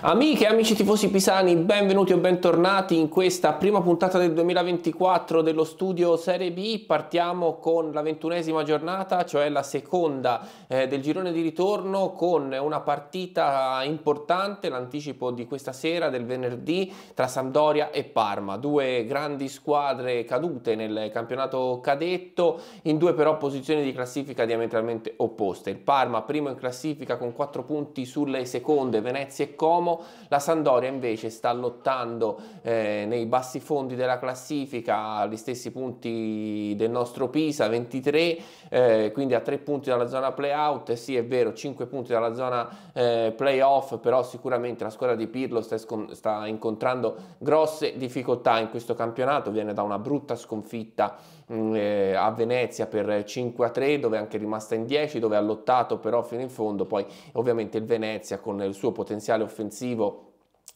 Amiche e amici tifosi pisani, benvenuti o bentornati in questa prima puntata del 2024 dello studio Serie B. Partiamo con la ventunesima giornata, cioè la seconda eh, del girone di ritorno, con una partita importante, l'anticipo di questa sera, del venerdì, tra Sampdoria e Parma. Due grandi squadre cadute nel campionato cadetto, in due però posizioni di classifica diametralmente opposte. Il Parma primo in classifica con quattro punti sulle seconde, Venezia e Como Como. La Sandoria invece sta lottando eh, nei bassi fondi della classifica, agli stessi punti del nostro Pisa, 23, eh, quindi a 3 punti dalla zona playout, eh sì è vero, 5 punti dalla zona eh, playoff, però sicuramente la squadra di Pirlo sta, sta incontrando grosse difficoltà in questo campionato, viene da una brutta sconfitta mm, eh, a Venezia per 5 a 3 dove è anche rimasta in 10 dove ha lottato però fino in fondo poi ovviamente il Venezia con il suo potenziale offensivo difensivo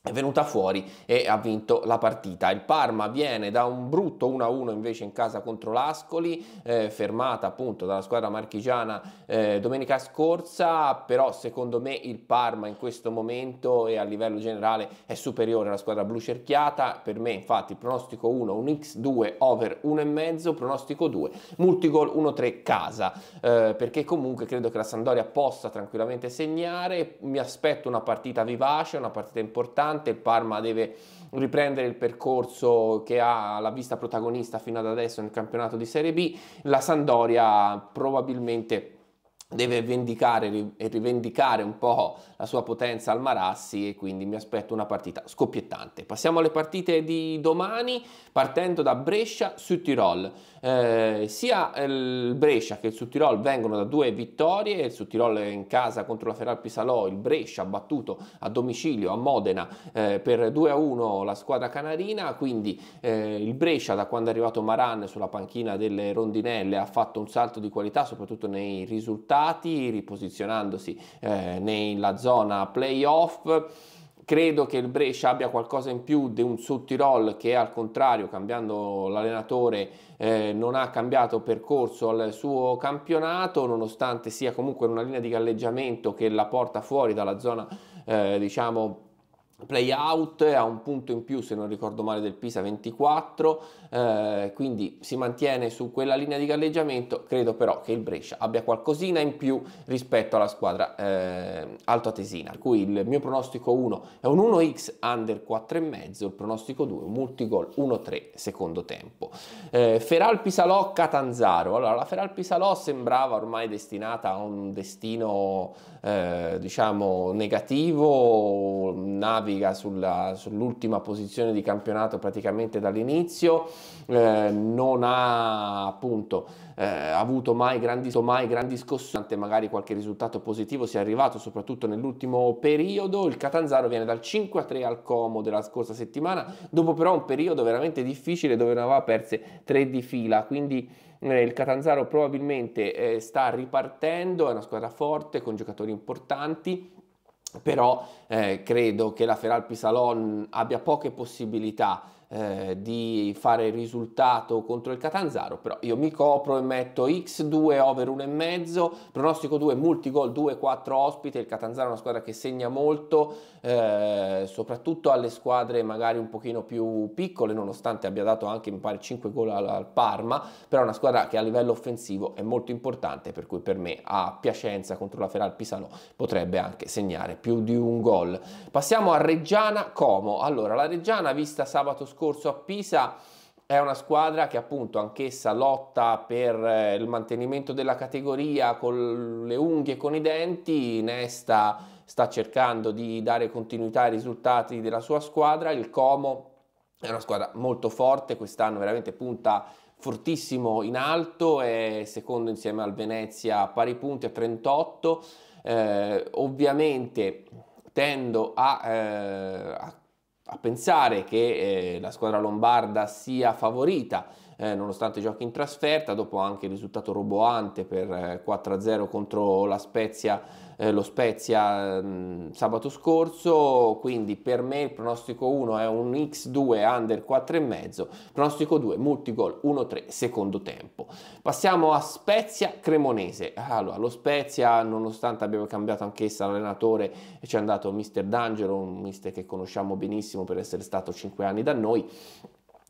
è venuta fuori e ha vinto la partita. Il Parma viene da un brutto 1-1 invece in casa contro l'Ascoli, eh, fermata appunto dalla squadra marchigiana eh, domenica scorsa, però secondo me il Parma in questo momento e a livello generale è superiore alla squadra blu cerchiata, per me infatti pronostico 1, un X2 over 1,5, pronostico 2, multigol 1-3 casa, eh, perché comunque credo che la Sandoria possa tranquillamente segnare, mi aspetto una partita vivace, una partita importante, importante, il Parma deve riprendere il percorso che ha la vista protagonista fino ad adesso nel campionato di Serie B, la Sandoria probabilmente deve vendicare e rivendicare un po' la sua potenza al Marassi e quindi mi aspetto una partita scoppiettante. Passiamo alle partite di domani partendo da Brescia su Tirol. Eh, sia il Brescia che il Sud Tirol vengono da due vittorie, il Sud Tirol è in casa contro la Ferral Pisalò, il Brescia ha battuto a domicilio a Modena eh, per 2-1 la squadra canarina, quindi eh, il Brescia da quando è arrivato Maran sulla panchina delle rondinelle ha fatto un salto di qualità soprattutto nei risultati risultati, riposizionandosi eh, nella zona playoff. Credo che il Brescia abbia qualcosa in più di un Sudtirol che al contrario, cambiando l'allenatore, eh, non ha cambiato percorso al suo campionato, nonostante sia comunque in una linea di galleggiamento che la porta fuori dalla zona, eh, diciamo, playout, ha un punto in più se non ricordo male del Pisa 24, eh, quindi si mantiene su quella linea di galleggiamento, credo però che il Brescia abbia qualcosina in più rispetto alla squadra eh, altoatesina, per cui il mio pronostico 1 è un 1x under 4,5, il pronostico 2 un multigol 1-3 secondo tempo. Eh, Feral Pisalò Catanzaro, allora la Feral Pisalò sembrava ormai destinata a un destino eh, diciamo negativo, navi naviga sulla, sull'ultima posizione di campionato praticamente dall'inizio, eh, non ha appunto eh, avuto mai grandi, mai grandi scossate, magari qualche risultato positivo si è arrivato soprattutto nell'ultimo periodo, il Catanzaro viene dal 5 a 3 al Como della scorsa settimana, dopo però un periodo veramente difficile dove ne aveva perse 3 di fila, quindi eh, il Catanzaro probabilmente eh, sta ripartendo, è una squadra forte con giocatori importanti però eh, credo che la Feralpi Salon abbia poche possibilità eh, di fare risultato contro il Catanzaro, però io mi copro e metto x2 over 1,5, pronostico 2, multigol 2-4 ospite, il Catanzaro è una squadra che segna molto, eh, soprattutto alle squadre magari un pochino più piccole, nonostante abbia dato anche mi pare 5 gol al, al Parma, però è una squadra che a livello offensivo è molto importante, per cui per me a Piacenza contro la Feral Pisano potrebbe anche segnare più di un gol. Passiamo a Reggiana Como. Allora, la Reggiana vista sabato scorso a Pisa è una squadra che appunto anch'essa lotta per eh, il mantenimento della categoria con le unghie e con i denti, in esta sta cercando di dare continuità ai risultati della sua squadra, il Como è una squadra molto forte, quest'anno veramente punta fortissimo in alto, è secondo insieme al Venezia a pari punti a 38, eh, ovviamente tendo a, eh, a, a pensare che eh, la squadra lombarda sia favorita eh, nonostante giochi in trasferta, dopo anche il risultato roboante per eh, 4-0 contro la Spezia eh, lo Spezia mh, ehm, sabato scorso, quindi per me il pronostico 1 è un X2 under 4,5, pronostico 2 multigol 1-3 secondo tempo. Passiamo a Spezia Cremonese. Allora, lo Spezia, nonostante abbia cambiato anch'essa l'allenatore, ci è andato Mr. D'Angelo, un mister che conosciamo benissimo per essere stato 5 anni da noi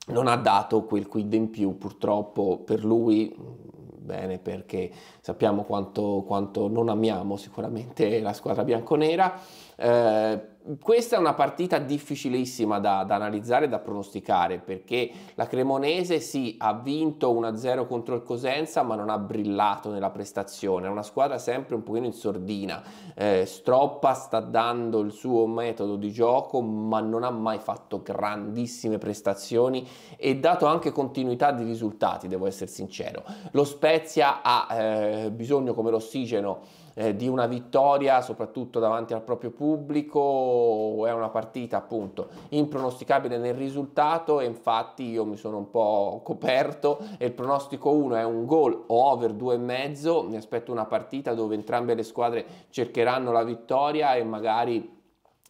non ha dato quel quid in più purtroppo per lui bene perché sappiamo quanto, quanto non amiamo sicuramente la squadra bianconera. Eh, questa è una partita difficilissima da, da analizzare e da pronosticare perché la Cremonese sì ha vinto 1-0 contro il Cosenza ma non ha brillato nella prestazione, è una squadra sempre un pochino in sordina, eh, Stroppa sta dando il suo metodo di gioco ma non ha mai fatto grandissime prestazioni e dato anche continuità di risultati devo essere sincero, lo Spezia ha eh, bisogno come l'ossigeno eh, di una vittoria soprattutto davanti al proprio pubblico, è una partita appunto impronosticabile nel risultato e infatti io mi sono un po' coperto e il pronostico 1 è un gol o over 2,5, mi aspetto una partita dove entrambe le squadre cercheranno la vittoria e magari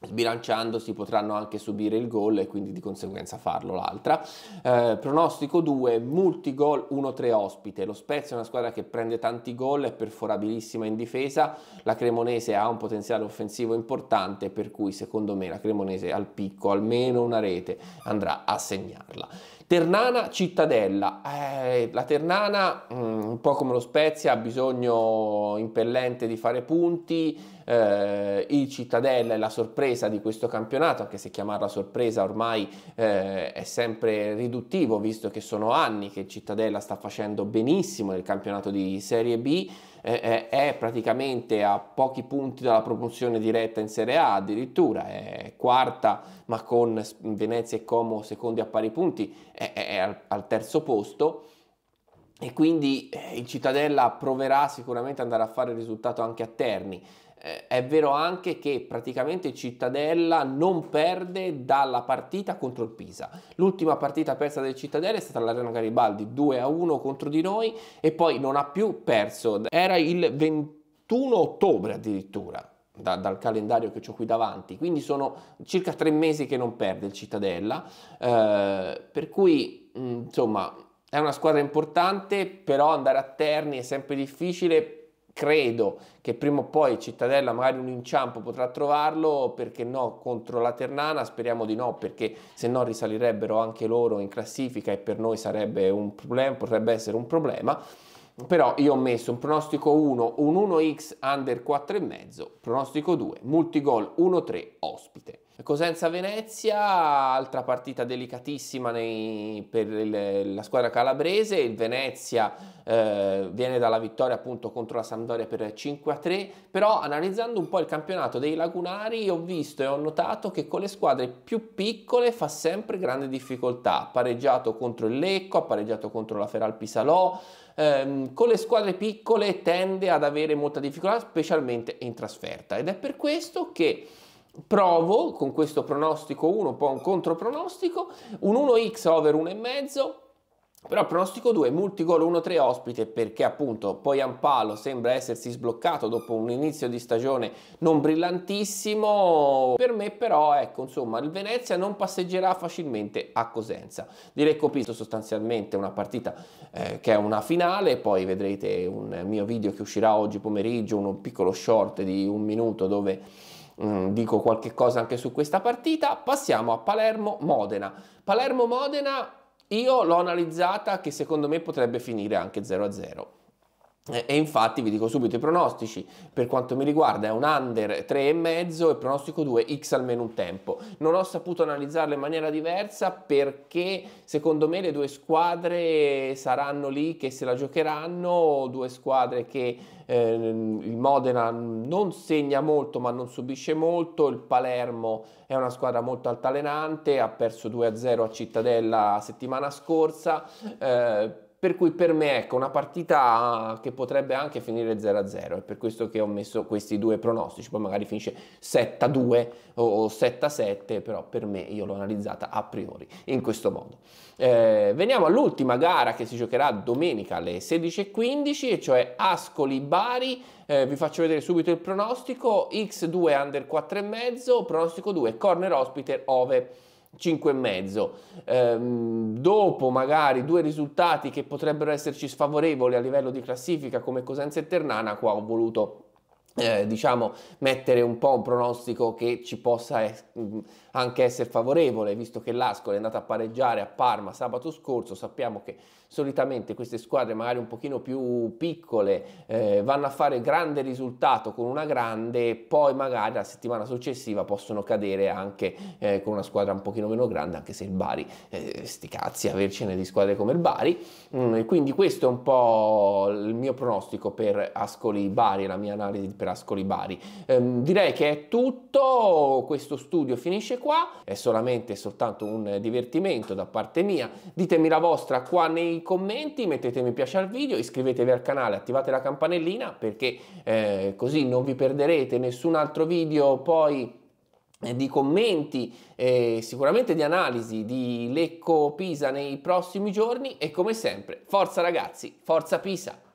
sbilanciandosi potranno anche subire il gol e quindi di conseguenza farlo l'altra. Eh, pronostico 2, multigol 1-3 ospite. Lo Spezia è una squadra che prende tanti gol, è perforabilissima in difesa, la Cremonese ha un potenziale offensivo importante per cui secondo me la Cremonese al picco almeno una rete andrà a segnarla. Ternana Cittadella, eh, la Ternana mh, mm, un po' come lo Spezia ha bisogno impellente di fare punti, eh, il Cittadella è la sorpresa di questo campionato, anche se chiamarla sorpresa ormai eh, è sempre riduttivo, visto che sono anni che il Cittadella sta facendo benissimo nel campionato di Serie B, eh, eh è praticamente a pochi punti dalla promozione diretta in Serie A addirittura, è quarta ma con Venezia e Como secondi a pari punti, è, è al, al terzo posto e quindi eh, il Cittadella proverà sicuramente ad andare a fare il risultato anche a Terni. Eh, è vero anche che praticamente Cittadella non perde dalla partita contro il Pisa. L'ultima partita persa del Cittadella è stata all'Arena Garibaldi 2 a 1 contro di noi e poi non ha più perso. Era il 21 ottobre addirittura. Da, dal calendario che ho qui davanti, quindi sono circa tre mesi che non perde il Cittadella, eh, per cui mm, insomma è una squadra importante, però andare a Terni è sempre difficile credo che prima o poi Cittadella magari un inciampo potrà trovarlo, perché no contro la Ternana, speriamo di no perché se no risalirebbero anche loro in classifica e per noi sarebbe un problema, potrebbe essere un problema. Però io ho messo un pronostico 1, un 1x under 4,5, pronostico 2, multigol 1-3 ospite. Cosenza-Venezia, altra partita delicatissima nei, per il, la squadra calabrese, il Venezia eh, viene dalla vittoria appunto contro la Sampdoria per 5-3, però analizzando un po' il campionato dei lagunari ho visto e ho notato che con le squadre più piccole fa sempre grande difficoltà, ha pareggiato contro il Lecco, ha pareggiato contro la Feral Pisalò, ehm, con le squadre piccole tende ad avere molta difficoltà, specialmente in trasferta ed è per questo che provo con questo pronostico 1, poi un contropronostico, un 1x over 1,5, però pronostico 2, multigol 1-3 ospite perché appunto poi Ampalo sembra essersi sbloccato dopo un inizio di stagione non brillantissimo, per me però ecco insomma il Venezia non passeggerà facilmente a Cosenza. Direi che ho visto sostanzialmente una partita eh, che è una finale, poi vedrete un mio video che uscirà oggi pomeriggio, un piccolo short di un minuto dove Mm, dico qualche cosa anche su questa partita. Passiamo a Palermo-Modena. Palermo-Modena io l'ho analizzata che secondo me potrebbe finire anche 0-0. Esatto. E infatti vi dico subito i pronostici, per quanto mi riguarda è un under 3,5 e pronostico 2 x almeno un tempo. Non ho saputo analizzarlo in maniera diversa perché secondo me le due squadre saranno lì che se la giocheranno, due squadre che eh, il Modena non segna molto ma non subisce molto, il Palermo è una squadra molto altalenante, ha perso 2-0 a Cittadella settimana scorsa. Eh, per cui per me ecco una partita che potrebbe anche finire 0-0, è per questo che ho messo questi due pronostici, poi magari finisce 7-2 o 7-7, però per me io l'ho analizzata a priori in questo modo. Eh, veniamo all'ultima gara che si giocherà domenica alle 16.15, e cioè Ascoli-Bari. Eh, vi faccio vedere subito il pronostico, X2 under 4,5, pronostico 2, corner ospite Ove. 5,5. Ehm, dopo magari due risultati che potrebbero esserci sfavorevoli a livello di classifica come Cosenza e Ternana, qua ho voluto eh, diciamo mettere un po' un pronostico che ci possa es- mm, anche essere favorevole visto che l'Ascoli è andata a pareggiare a Parma sabato scorso sappiamo che solitamente queste squadre magari un pochino più piccole eh, vanno a fare grande risultato con una grande poi magari la settimana successiva possono cadere anche eh, con una squadra un pochino meno grande anche se il Bari eh, sti cazzi avercene di squadre come il Bari mm, quindi questo è un po' il mio pronostico per Ascoli Bari la mia analisi per Ascoli Bari. Ehm, direi che è tutto, questo studio finisce qua, è solamente soltanto un divertimento da parte mia, ditemi la vostra qua nei commenti, mettete mi piace al video, iscrivetevi al canale, attivate la campanellina perché eh, così non vi perderete nessun altro video poi eh, di commenti, eh, sicuramente di analisi di Lecco Pisa nei prossimi giorni e come sempre, forza ragazzi, forza Pisa!